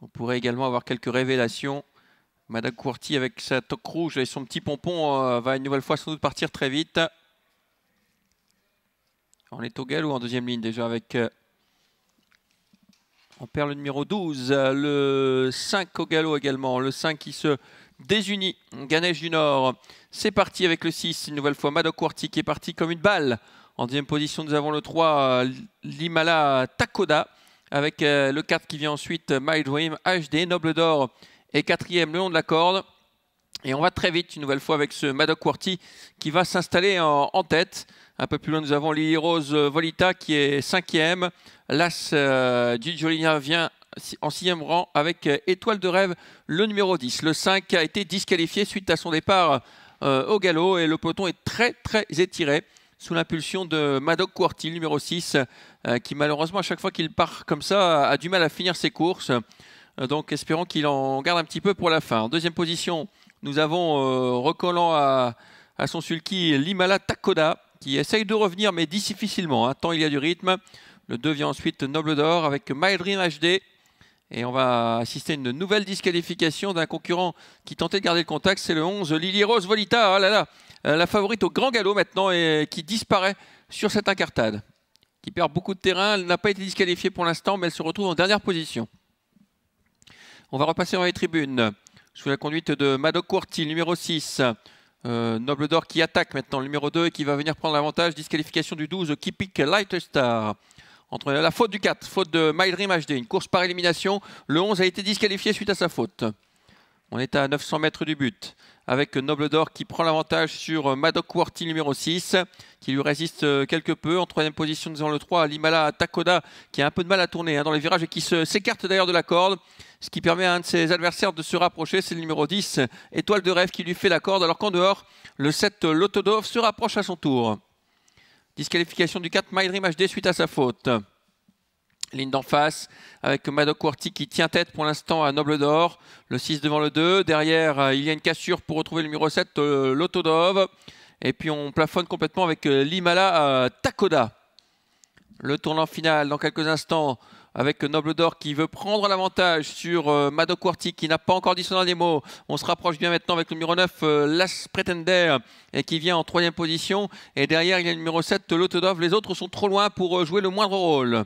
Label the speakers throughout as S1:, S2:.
S1: On pourrait également avoir quelques révélations. Madame Courty avec sa toque rouge et son petit pompon euh, va une nouvelle fois sans doute partir très vite. On est au galop en deuxième ligne déjà avec... Euh, on perd le numéro 12, euh, le 5 au galop également, le 5 qui se désunit, Ganesh du Nord. C'est parti avec le 6, une nouvelle fois Madoc courty qui est parti comme une balle. En deuxième position, nous avons le 3, Limala Takoda. Avec euh, le 4 qui vient ensuite, euh, My Dream, HD, Noble d'Or et quatrième, le long de la corde. Et on va très vite une nouvelle fois avec ce Madoc Quarty qui va s'installer en, tête. Un peu plus loin, nous avons Lily Rose euh, Volita qui est cinquième. L'As du vient en sixième rang avec Étoile de rêve, le numéro 10. Le 5 a été disqualifié suite à son départ au galop et le peloton est très très étiré sous l'impulsion de Madoc Quartil, numéro 6, euh, qui malheureusement, à chaque fois qu'il part comme ça, a du mal à finir ses courses. Euh, donc, espérons qu'il en garde un petit peu pour la fin. En deuxième position, nous avons, euh, recollant à, son sulky, Limala Takoda, qui essaye de revenir, mais difficilement, hein. tant il y a du rythme. Le 2 vient ensuite Noble d'Or avec My HD. Et on va assister à une nouvelle disqualification d'un concurrent qui tentait de garder le contact. C'est le 11, Lily Rose Volita. Oh là là, euh, la favorite au grand galop maintenant et qui disparaît sur cette incartade, qui perd beaucoup de terrain. Elle n'a pas été disqualifiée pour l'instant, mais elle se retrouve en dernière position. On va repasser dans les tribunes sous la conduite de Madoc Courti, numéro 6. Euh, Noble d'Or qui attaque maintenant le numéro 2 et qui va venir prendre l'avantage. Disqualification du 12, pique Light Star. Entre la faute du 4, faute de My Dream HD, une course par élimination. Le 11 a été disqualifié suite à sa faute. On est à 900 mètres du but avec Noble d'Or qui prend l'avantage sur Madoc Warty numéro 6 qui lui résiste euh, quelque peu. En troisième position, nous le 3, Limala Takoda qui a un peu de mal à tourner hein, dans les virages et qui s'écarte d'ailleurs de la corde, ce qui permet à un de ses adversaires de se rapprocher. C'est le numéro 10, Étoile de Rêve qui lui fait la corde alors qu'en dehors, le 7, Lotodov se rapproche à son tour. Disqualification du 4, My HD suite à sa faute. Ligne d'en face avec Madoc qui tient tête pour l'instant à Noble d'Or. Le 6 devant le 2. Derrière, euh, il y a une cassure pour retrouver le numéro 7, euh, l'Autodove. Et puis on plafonne complètement avec euh, l'Imala Takoda. Le tournant final dans quelques instants avec Noble d'Or qui veut prendre l'avantage sur Madoc qui n'a pas encore dit son dernier mot. On se rapproche bien maintenant avec le numéro 9, Last Pretender, et qui vient en troisième position. Et derrière, il y a le numéro 7, Lotodov. Les autres sont trop loin pour jouer le moindre rôle.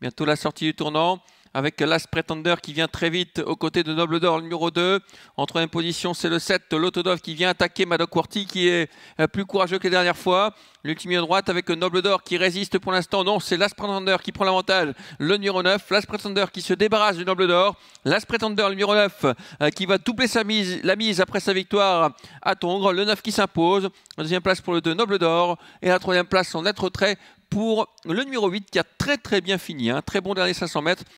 S1: Bientôt la sortie du tournant avec l'As Pretender qui vient très vite aux côtés de Noble d'Or, le numéro 2. En troisième position, c'est le 7, l'Autodov qui vient attaquer Madoc Quarty qui est euh, plus courageux que la dernière fois. L'ultime à droite avec Noble d'Or qui résiste pour l'instant. Non, c'est l'As Pretender qui prend l'avantage. Le numéro 9, l'As Pretender qui se débarrasse du Noble d'Or. L'As Pretender, le numéro 9, euh, qui va doubler sa mise, la mise après sa victoire à Tongres. Le 9 qui s'impose. La deuxième place pour le 2, Noble d'Or. Et la troisième place, son net retrait pour le numéro 8 qui a très très bien fini. Un hein. très bon dernier 500 mètres